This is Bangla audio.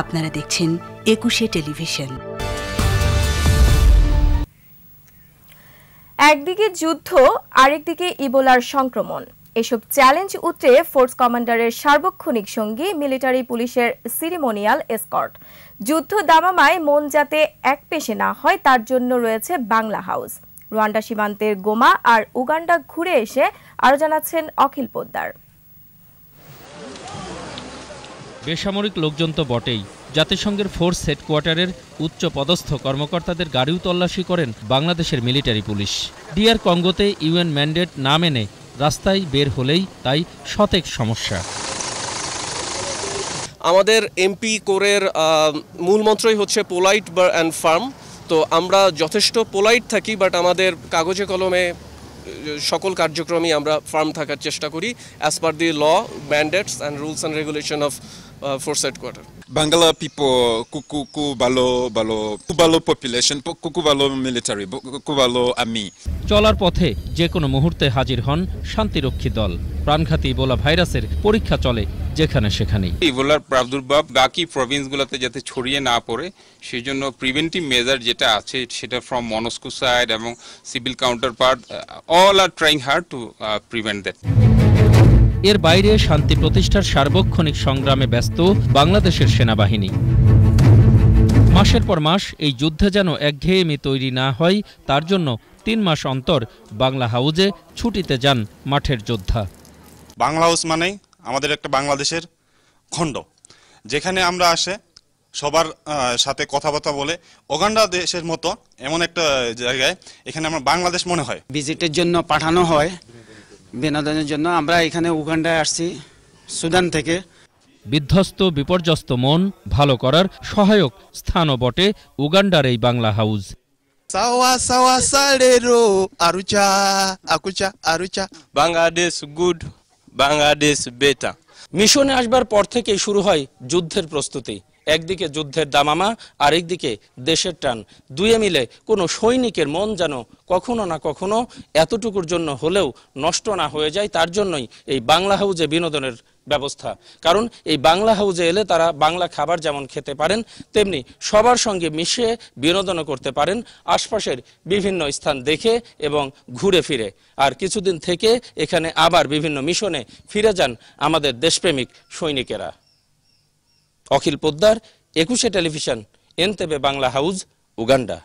আপনারা দেখছেন একুশে টেলিভিশন একদিকে যুদ্ধ আরেকদিকে ইবোলার সংক্রমণ এসব চ্যালেঞ্জ উতরে ফোর্স কমান্ডারের সার্বক্ষণিক সঙ্গী মিলিটারি পুলিশের সিরিমোনিয়াল এসকর্ট যুদ্ধ দামামায় মন যাতে এক পেশে না হয় তার জন্য রয়েছে বাংলা হাউস রোয়ান্ডা সীমান্তের গোমা আর উগান্ডা ঘুরে এসে আরও জানাচ্ছেন অখিল পোদ্দার বেসামরিক লোকজন তো বটেই জাতিসংঘের ফোর্স হেডকোয়ার্টারের উচ্চ পদস্থ কর্মকর্তাদের গাড়িও তল্লাশি করেন বাংলাদেশের মিলিটারি পুলিশ ডিআর কঙ্গোতে ইউএন ম্যান্ডেট না মেনে রাস্তায় বের হলেই তাই সতেক সমস্যা আমাদের এমপি কোরের মূল মন্ত্রই হচ্ছে পোলাইট অ্যান্ড ফার্ম তো আমরা যথেষ্ট পোলাইট থাকি বাট আমাদের কাগজে কলমে সকল কার্যক্রমই আমরা ফার্ম থাকার চেষ্টা করি as per the law mandates and rules and regulation of Uh, foresight quarter. Bangala people, kuku kubalo balo kubalo population, kubalo military, kubalo army. চলার পথে যে কোনো মুহূর্তে হাজির হন শান্তিরক্ষী দল প্রাণঘাতী ইবোলা ভাইরাসের পরীক্ষা চলে যেখানে সেখানেই ইবোলার প্রাদুর্ভাব বাকি প্রভিন্সগুলোতে যাতে ছড়িয়ে না পড়ে সেই জন্য প্রিভেন্টিভ মেজার যেটা আছে সেটা ফ্রম মনস্কো সাইড এবং civil counterpart all are trying hard to prevent that এর বাইরে শান্তি প্রতিষ্ঠার সার্বক্ষণিক সংগ্রামে ব্যস্ত বাংলাদেশের সেনাবাহিনী মাসের পর মাস এই যুদ্ধে যেন একঘেয়েমি তৈরি না হয় তার জন্য তিন মাস অন্তর বাংলা হাউজে ছুটিতে যান মাঠের যোদ্ধা বাংলা হাউস মানেই আমাদের একটা বাংলাদেশের খণ্ড যেখানে আমরা আসে সবার সাথে কথাবার্তা বলে ওগান্ডা দেশের মতো এমন একটা জায়গায় এখানে আমার বাংলাদেশ মনে হয় ভিজিটের জন্য পাঠানো হয় বিনোদনের জন্য আমরা এখানে উগান্ডায় আসছি সুদান থেকে বিধ্বস্ত বিপর্যস্ত মন ভালো করার সহায়ক স্থানও বটে উগান্ডার এই বাংলা হাউস বাংলাদেশ গুড বাংলাদেশ বেটা মিশনে আসবার পর থেকেই শুরু হয় যুদ্ধের প্রস্তুতি একদিকে যুদ্ধের দামামা আরেকদিকে দেশের টান দুয়ে মিলে কোনো সৈনিকের মন যেন কখনো না কখনো এতটুকুর জন্য হলেও নষ্ট না হয়ে যায় তার জন্যই এই বাংলা হাউজে বিনোদনের ব্যবস্থা কারণ এই বাংলা হাউজে এলে তারা বাংলা খাবার যেমন খেতে পারেন তেমনি সবার সঙ্গে মিশে বিনোদনও করতে পারেন আশপাশের বিভিন্ন স্থান দেখে এবং ঘুরে ফিরে আর কিছুদিন থেকে এখানে আবার বিভিন্ন মিশনে ফিরে যান আমাদের দেশপ্রেমিক সৈনিকেরা Akhil Poddar Ekushey television Entebbe Bangla house Uganda